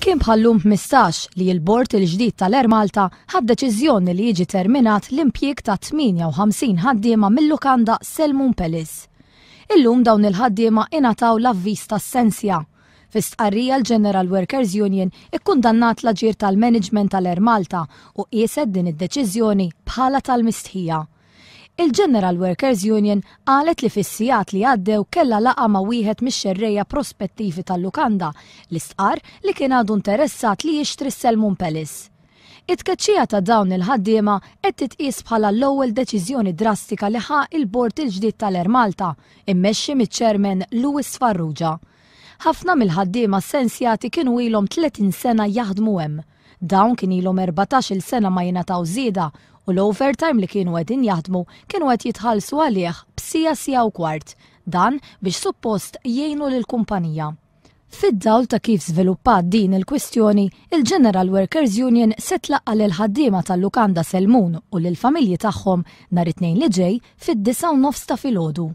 Kien bħallum 15 li l-bord il-ġdid tal-Air Malta ħad deċiżjoni li jiġi terminat l-impjieg ta' 58 ħaddiema mill-Lukanda Selmun Pelis. Illum dawn il-ħaddiema inataw l-avviż tas-sensja. Fistqarrija l-General Workers Union ikkundannat l-aġir tal-management tal-Air Malta u jesed din id-deċiżjoni bħala tal-mistħija. Il-General Workers Union qalet li fissijat li għaddew kella laqa ma' wieħed mix-xerreja prospettivi tal-Lukanda l-istqar li kien għadu interessat li jixtri Selmun Pelis. It-tkeċċija ta' dawn il-ħaddiema qed titqies bħala l-ewwel deċiżjoni drastika li ħa il-bord il-ġdid tal-Air Malta, immexxi miċ-ċermen Louis Farrugia. Ħafna mill-ħaddiema sensjati kienu ilhom 30 sena jaħdmu hemm. Dawn kien ilhom 14-il sena ma jingħataw żieda u l-overtime li kienu għedin jaħdmu kienu għed jitħalsu għalih b'sija sija u kwart, dan biex suppost jgħinu l-kumpanija. Fid-dawl ta' kif sviluppat din il-kwistjoni, il-General Workers Union setlaqqa l ħaddiema tal-Lukanda Selmun u l-familji tagħhom nhar it-tnejn li ġej fid-9 nofs ta' filgħodu.